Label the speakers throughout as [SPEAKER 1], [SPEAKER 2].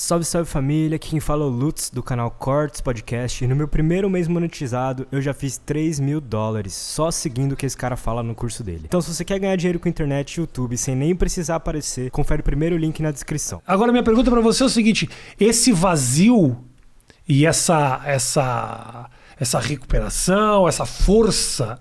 [SPEAKER 1] Salve, salve família, aqui quem fala é o Lutz do canal Cortes Podcast e no meu primeiro mês monetizado eu já fiz 3 mil dólares só seguindo o que esse cara fala no curso dele. Então se você quer ganhar dinheiro com internet e YouTube sem nem precisar aparecer, confere o primeiro link na descrição. Agora minha pergunta para você é o seguinte, esse vazio e essa, essa, essa recuperação, essa força,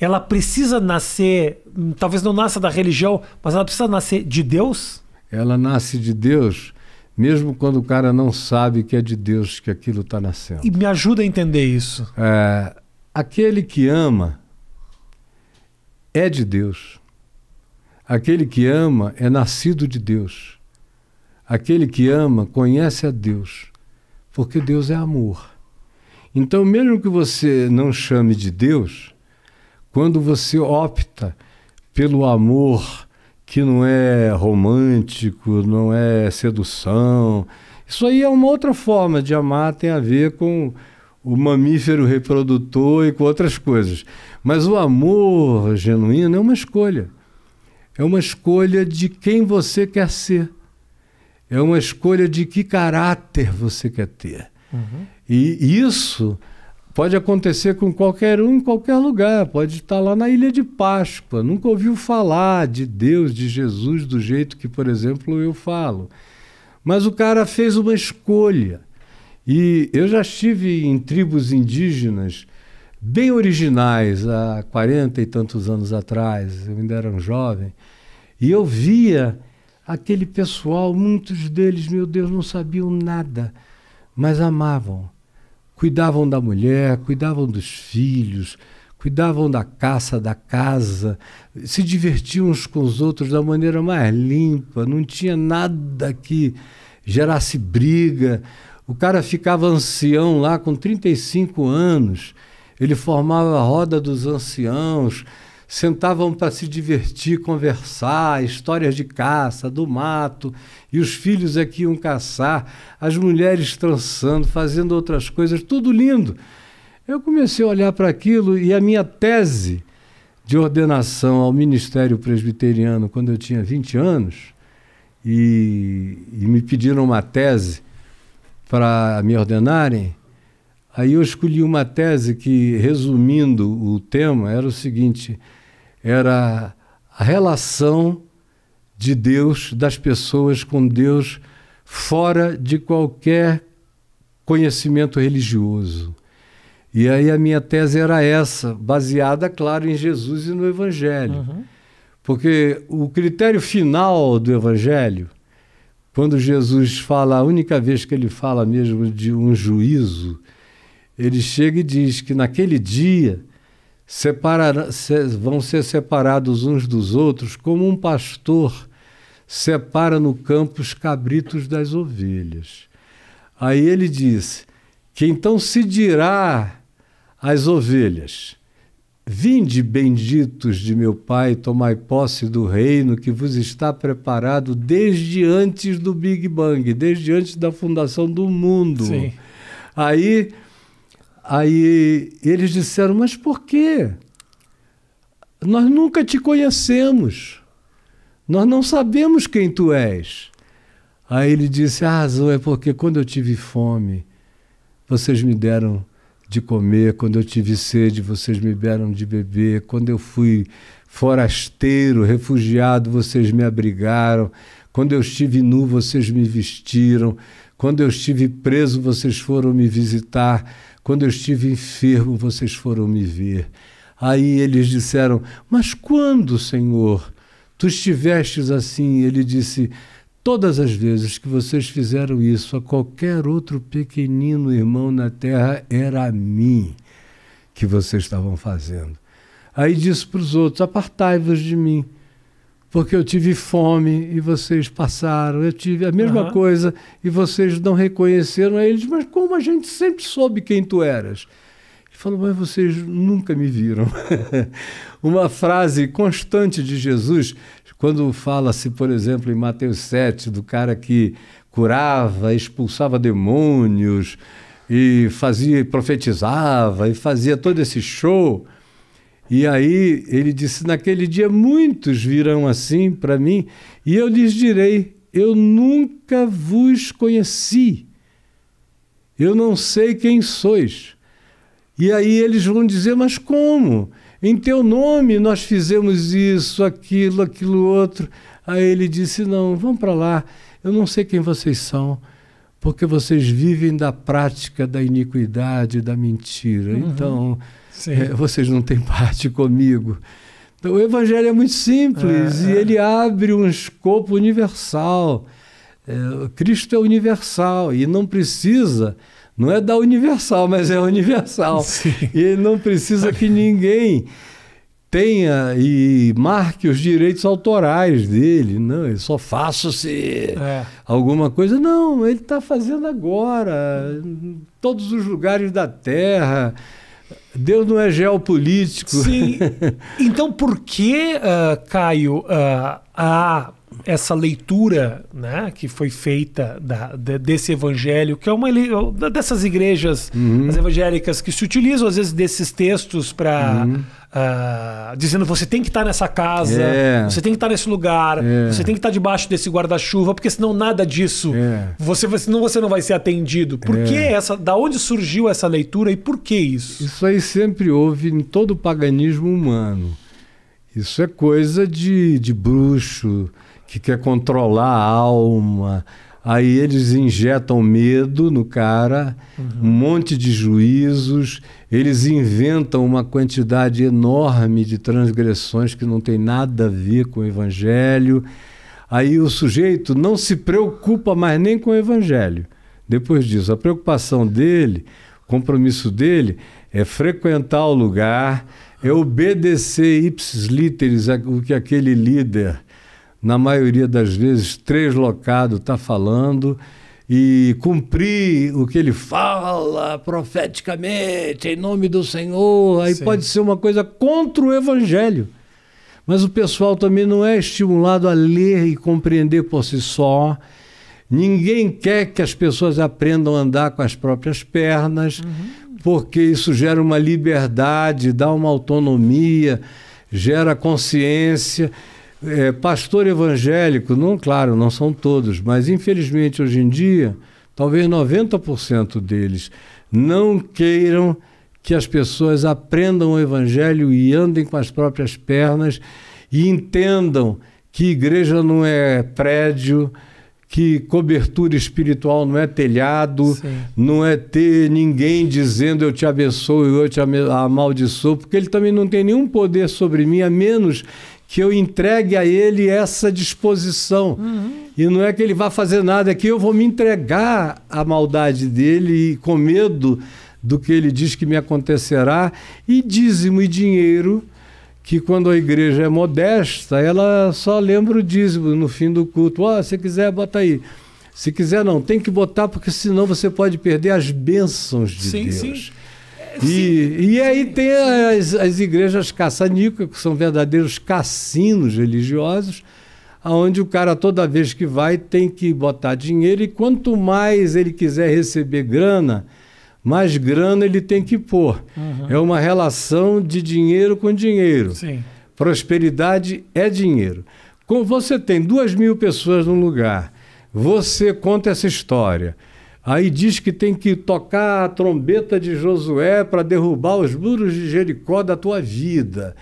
[SPEAKER 1] ela precisa nascer, talvez não
[SPEAKER 2] nasça da religião, mas ela precisa nascer de Deus? Ela nasce de Deus mesmo quando o cara não sabe que é de Deus que aquilo está nascendo. E me ajuda a entender isso. É, aquele que ama é de Deus. Aquele que ama é nascido de Deus. Aquele que ama conhece a Deus, porque Deus é amor. Então, mesmo que você não chame de Deus, quando você opta pelo amor que não é romântico, não é sedução. Isso aí é uma outra forma de amar, tem a ver com o mamífero reprodutor e com outras coisas. Mas o amor genuíno é uma escolha. É uma escolha de quem você quer ser. É uma escolha de que caráter você quer ter. Uhum. E isso Pode acontecer com qualquer um em qualquer lugar, pode estar lá na Ilha de Páscoa, nunca ouviu falar de Deus, de Jesus, do jeito que, por exemplo, eu falo. Mas o cara fez uma escolha. E eu já estive em tribos indígenas bem originais há 40 e tantos anos atrás, eu ainda era um jovem, e eu via aquele pessoal, muitos deles, meu Deus, não sabiam nada, mas amavam cuidavam da mulher, cuidavam dos filhos, cuidavam da caça, da casa, se divertiam uns com os outros da maneira mais limpa, não tinha nada que gerasse briga. O cara ficava ancião lá com 35 anos, ele formava a roda dos anciãos, sentavam para se divertir, conversar, histórias de caça, do mato, e os filhos aqui é iam caçar, as mulheres trançando, fazendo outras coisas, tudo lindo. Eu comecei a olhar para aquilo e a minha tese de ordenação ao Ministério Presbiteriano, quando eu tinha 20 anos, e, e me pediram uma tese para me ordenarem, aí eu escolhi uma tese que, resumindo o tema, era o seguinte: era a relação de Deus, das pessoas com Deus, fora de qualquer conhecimento religioso. E aí a minha tese era essa, baseada, claro, em Jesus e no Evangelho. Uhum. Porque o critério final do Evangelho, quando Jesus fala, a única vez que ele fala mesmo de um juízo, ele chega e diz que naquele dia separar, vão ser separados uns dos outros como um pastor separa no campo os cabritos das ovelhas. Aí ele disse que então se dirá às ovelhas: Vinde, benditos de meu Pai, tomai posse do reino que vos está preparado desde antes do Big Bang, desde antes da fundação do mundo. Sim. Aí Aí eles disseram: Mas por quê? Nós nunca te conhecemos. Nós não sabemos quem tu és. Aí ele disse: A razão é porque quando eu tive fome, vocês me deram de comer, quando eu tive sede, vocês me deram de beber, quando eu fui forasteiro, refugiado, vocês me abrigaram, quando eu estive nu, vocês me vestiram, quando eu estive preso, vocês foram me visitar. Quando eu estive enfermo, vocês foram me ver. Aí eles disseram: Mas quando, Senhor? Tu estivestes assim? Ele disse: Todas as vezes que vocês fizeram isso a qualquer outro pequenino irmão na terra, era a mim que vocês estavam fazendo. Aí disse para os outros: Apartai-vos de mim porque eu tive fome e vocês passaram, eu tive a mesma uhum. coisa e vocês não reconheceram. eles, mas como a gente sempre soube quem tu eras? Ele falou, mas vocês nunca me viram. Uma frase constante de Jesus, quando fala-se, por exemplo, em Mateus 7, do cara que curava, expulsava demônios e fazia, profetizava e fazia todo esse show. E aí ele disse: Naquele dia muitos virão assim para mim, e eu lhes direi: Eu nunca vos conheci. Eu não sei quem sois. E aí eles vão dizer: Mas como? Em teu nome nós fizemos isso, aquilo, aquilo outro. Aí ele disse: Não, vão para lá. Eu não sei quem vocês são, porque vocês vivem da prática da iniquidade, da mentira. Uhum. Então é, vocês não têm parte comigo. Então, o Evangelho é muito simples é, e é. ele abre um escopo universal. É, Cristo é universal e não precisa, não é da universal, mas é universal. Sim. E ele não precisa que ninguém tenha e marque os direitos autorais dele. Não, ele só faço se é. alguma coisa. Não, ele está fazendo agora. em Todos os lugares da Terra. Deus não é geopolítico. Sim. Então, por que, uh, Caio,
[SPEAKER 1] uh, ah, a essa leitura né, que foi feita da, de, desse evangelho, que é uma é dessas igrejas uhum. evangélicas que se utilizam às vezes desses textos para. Uhum. Uh, dizendo você tem que estar tá nessa casa, é. você tem que estar tá nesse lugar, é. você tem que estar tá debaixo desse guarda-chuva, porque senão nada disso, é. você,
[SPEAKER 2] senão você não vai ser atendido. Por é. que essa, da onde surgiu essa leitura e por que isso? Isso aí sempre houve em todo o paganismo humano. Isso é coisa de, de bruxo, que quer controlar a alma. Aí eles injetam medo no cara, uhum. um monte de juízos, eles inventam uma quantidade enorme de transgressões que não tem nada a ver com o evangelho. Aí o sujeito não se preocupa mais nem com o evangelho. Depois disso, a preocupação dele, o compromisso dele é frequentar o lugar, é obedecer ipsis literis o que aquele líder na maioria das vezes, três locados está falando e cumprir o que ele fala profeticamente, em nome do Senhor, aí Sim. pode ser uma coisa contra o Evangelho. Mas o pessoal também não é estimulado a ler e compreender por si só. Ninguém quer que as pessoas aprendam a andar com as próprias pernas, uhum. porque isso gera uma liberdade, dá uma autonomia, gera consciência. É, pastor evangélico, não, claro, não são todos, mas infelizmente hoje em dia, talvez 90% deles não queiram que as pessoas aprendam o evangelho e andem com as próprias pernas e entendam que igreja não é prédio, que cobertura espiritual não é telhado, Sim. não é ter ninguém dizendo eu te abençoo e eu te amaldiçoo, porque ele também não tem nenhum poder sobre mim, a menos que eu entregue a ele essa disposição. Uhum. E não é que ele vá fazer nada, é que eu vou me entregar à maldade dele e com medo do que ele diz que me acontecerá. E dízimo e dinheiro que quando a igreja é modesta, ela só lembra o dízimo no fim do culto. oh, se quiser, bota aí. Se quiser, não, tem que botar, porque senão você pode perder as bênçãos de sim, Deus. Sim. E, sim. e aí tem as, as igrejas caçanicas, que são verdadeiros cassinos religiosos, aonde o cara toda vez que vai tem que botar dinheiro e quanto mais ele quiser receber grana, mais grana ele tem que pôr. Uhum. É uma relação de dinheiro com dinheiro. Sim. Prosperidade é dinheiro. Como você tem duas mil pessoas num lugar, você conta essa história. Aí diz que tem que tocar a trombeta de Josué para derrubar os muros de Jericó da tua vida.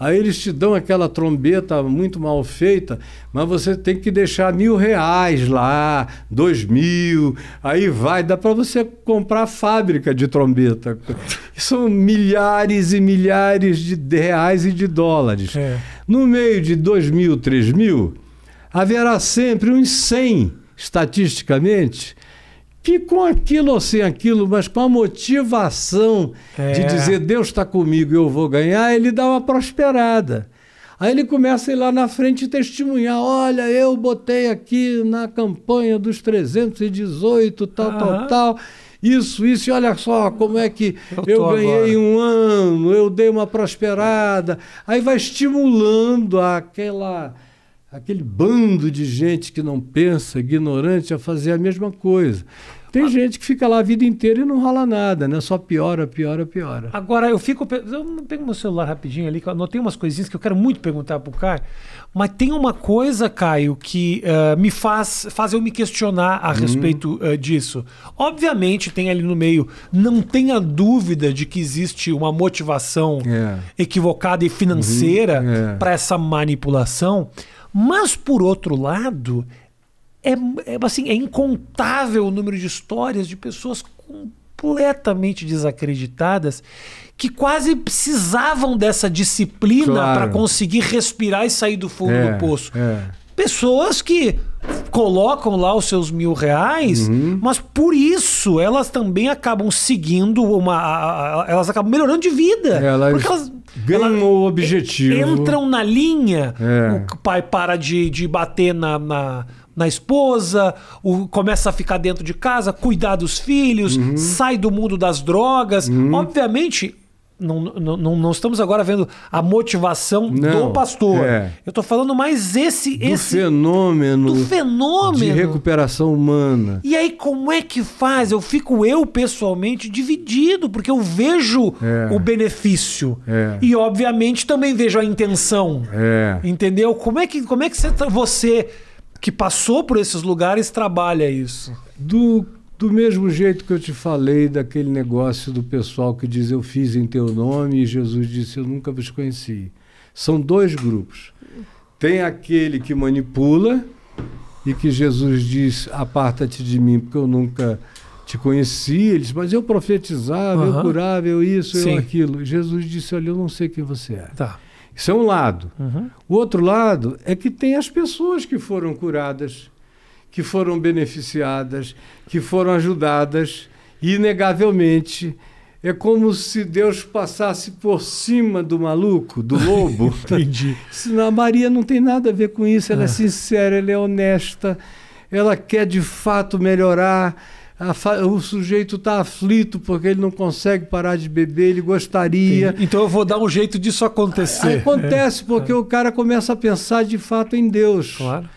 [SPEAKER 2] Aí eles te dão aquela trombeta muito mal feita, mas você tem que deixar mil reais lá, dois mil, aí vai, dá para você comprar fábrica de trombeta. São milhares e milhares de reais e de dólares. É. No meio de dois mil, três mil, haverá sempre uns cem, estatisticamente, que com aquilo ou sem aquilo, mas com a motivação é. de dizer Deus está comigo e eu vou ganhar, ele dá uma prosperada. Aí ele começa a ir lá na frente testemunhar: olha, eu botei aqui na campanha dos 318, tal, uhum. tal, tal. Isso, isso, e olha só como é que eu, eu ganhei agora. um ano, eu dei uma prosperada. Aí vai estimulando aquela, aquele bando de gente que não pensa, ignorante, a fazer a mesma coisa. Tem a... gente que fica lá a vida inteira e não rola nada, né? Só piora, piora, piora. Agora,
[SPEAKER 1] eu fico. Eu pego meu celular rapidinho ali, que eu anotei umas coisinhas que eu quero muito perguntar pro Caio. Mas tem uma coisa, Caio, que uh, me faz, faz eu me questionar a uhum. respeito uh, disso. Obviamente, tem ali no meio, não tenha dúvida de que existe uma motivação é. equivocada e uhum. financeira uhum. É. para essa manipulação. Mas, por outro lado, é, é, assim, é incontável o número de histórias de pessoas completamente desacreditadas que quase precisavam dessa disciplina claro. para conseguir respirar e sair do fundo é, do poço. É. Pessoas que colocam lá os seus mil reais, uhum. mas por isso elas também acabam seguindo uma. elas acabam melhorando de vida. Elas porque elas ganham o objetivo. Entram na linha. É. O pai para de, de bater na, na na esposa, o, começa a ficar dentro de casa, cuidar dos filhos, uhum. sai do mundo das drogas. Uhum. Obviamente, não, não, não, estamos agora vendo a motivação não, do pastor. É. Eu estou falando mais esse. Do esse
[SPEAKER 2] fenômeno. Do
[SPEAKER 1] fenômeno. De
[SPEAKER 2] recuperação humana.
[SPEAKER 1] E aí, como é que faz? Eu fico eu pessoalmente dividido, porque eu vejo é. o benefício. É. E, obviamente, também vejo a intenção. É. Entendeu? Como é que, como é que você tá, que passou por esses lugares trabalha isso.
[SPEAKER 2] Do, do mesmo jeito que eu te falei daquele negócio do pessoal que diz eu fiz em teu nome e Jesus disse eu nunca vos conheci. São dois grupos. Tem aquele que manipula e que Jesus diz aparta-te de mim porque eu nunca te conheci, eles, mas eu profetizava, uhum. eu curava, eu isso, Sim. eu aquilo. Jesus disse: Olha, eu não sei quem você é. Tá. Isso é um lado. Uhum. O outro lado é que tem as pessoas que foram curadas, que foram beneficiadas, que foram ajudadas, e, inegavelmente. É como se Deus passasse por cima do maluco, do lobo. Entendi. Senão a Maria não tem nada a ver com isso. Ela ah. é sincera, ela é honesta, ela quer de fato melhorar o sujeito está aflito porque ele não consegue parar de beber, ele gostaria. Sim. Então eu vou dar um jeito disso acontecer. Acontece, porque é. o cara começa a pensar de fato em Deus. Claro.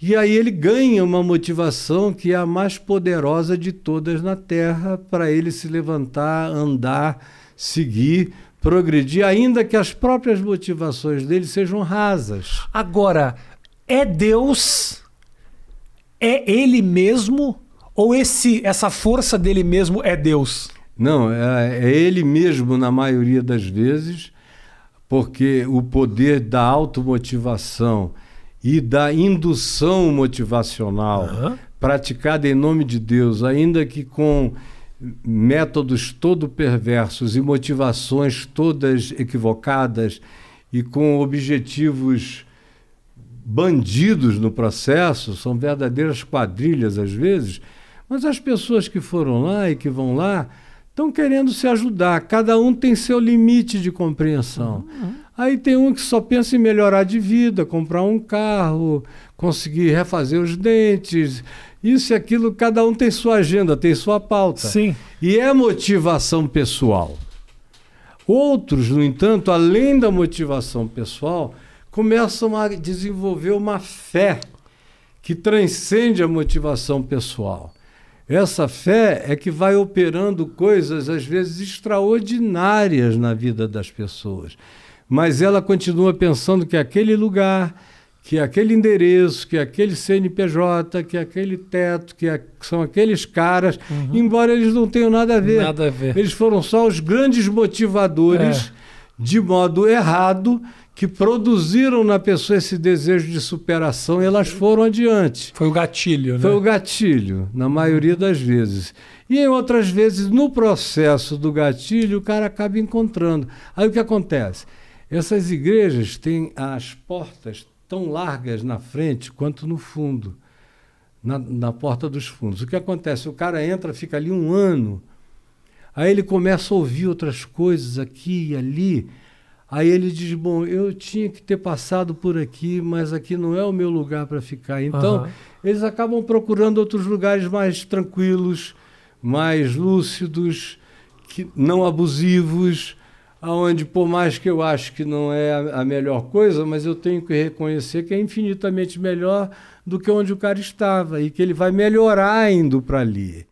[SPEAKER 2] E aí ele ganha uma motivação que é a mais poderosa de todas na Terra para ele se levantar, andar, seguir, progredir, ainda que as próprias motivações dele sejam rasas. Agora, é Deus? É Ele mesmo? Ou esse essa força dele mesmo é Deus? Não, é, é ele mesmo na maioria das vezes, porque o poder da automotivação e da indução motivacional uhum. praticada em nome de Deus, ainda que com métodos todo perversos e motivações todas equivocadas e com objetivos bandidos no processo, são verdadeiras quadrilhas às vezes, mas as pessoas que foram lá e que vão lá estão querendo se ajudar. Cada um tem seu limite de compreensão. Uhum. Aí tem um que só pensa em melhorar de vida, comprar um carro, conseguir refazer os dentes, isso e aquilo. Cada um tem sua agenda, tem sua pauta. Sim. E é motivação pessoal. Outros, no entanto, além da motivação pessoal, começam a desenvolver uma fé que transcende a motivação pessoal. Essa fé é que vai operando coisas, às vezes, extraordinárias na vida das pessoas. Mas ela continua pensando que aquele lugar, que aquele endereço, que aquele CNPJ, que aquele teto, que, a, que são aqueles caras, uhum. embora eles não tenham nada a ver. Nada a ver. Eles foram só os grandes motivadores é de modo errado que produziram na pessoa esse desejo de superação e elas foram adiante. Foi o gatilho, né? Foi o gatilho, na maioria das vezes. E em outras vezes, no processo do gatilho, o cara acaba encontrando. Aí o que acontece? Essas igrejas têm as portas tão largas na frente quanto no fundo, na, na porta dos fundos. O que acontece? O cara entra, fica ali um ano Aí ele começa a ouvir outras coisas aqui e ali. Aí ele diz: Bom, eu tinha que ter passado por aqui, mas aqui não é o meu lugar para ficar. Então, uhum. eles acabam procurando outros lugares mais tranquilos, mais lúcidos, que, não abusivos, aonde, por mais que eu acho que não é a, a melhor coisa, mas eu tenho que reconhecer que é infinitamente melhor do que onde o cara estava e que ele vai melhorar indo para ali.